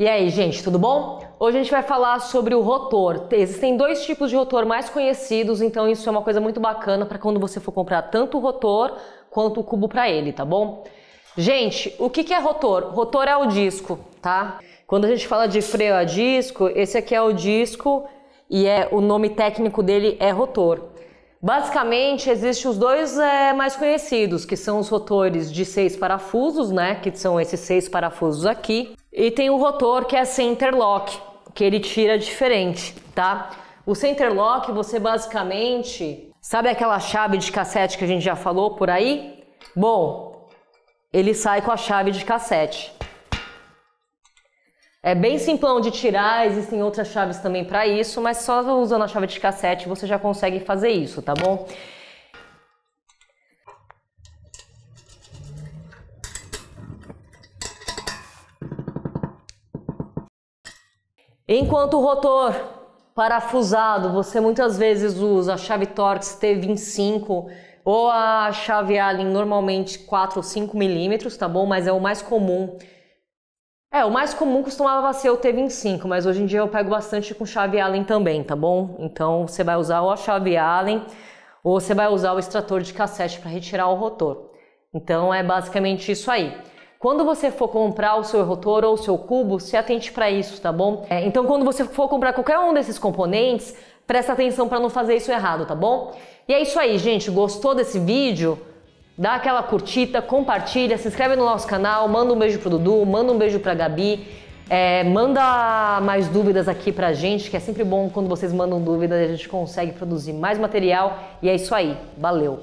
E aí, gente, tudo bom? Hoje a gente vai falar sobre o rotor. Existem dois tipos de rotor mais conhecidos, então isso é uma coisa muito bacana para quando você for comprar tanto o rotor quanto o cubo para ele, tá bom? Gente, o que, que é rotor? Rotor é o disco, tá? Quando a gente fala de freio a disco, esse aqui é o disco e é o nome técnico dele é rotor. Basicamente, existem os dois é, mais conhecidos, que são os rotores de seis parafusos, né? Que são esses seis parafusos aqui. E tem o rotor que é center lock, que ele tira diferente, tá? O center lock você basicamente, sabe aquela chave de cassete que a gente já falou por aí? Bom, ele sai com a chave de cassete. É bem simplão de tirar, existem outras chaves também para isso, mas só usando a chave de cassete você já consegue fazer isso, tá bom? Enquanto o rotor parafusado, você muitas vezes usa a chave Torx T25 ou a chave Allen normalmente 4 ou 5 milímetros, tá bom? Mas é o mais comum. É, o mais comum costumava ser o T25, mas hoje em dia eu pego bastante com chave Allen também, tá bom? Então você vai usar ou a chave Allen ou você vai usar o extrator de cassete para retirar o rotor. Então é basicamente isso aí. Quando você for comprar o seu rotor ou o seu cubo, se atente para isso, tá bom? É, então, quando você for comprar qualquer um desses componentes, presta atenção para não fazer isso errado, tá bom? E é isso aí, gente. Gostou desse vídeo? Dá aquela curtida, compartilha, se inscreve no nosso canal, manda um beijo pro Dudu, manda um beijo pra Gabi. É, manda mais dúvidas aqui pra gente, que é sempre bom quando vocês mandam dúvidas, a gente consegue produzir mais material. E é isso aí. Valeu!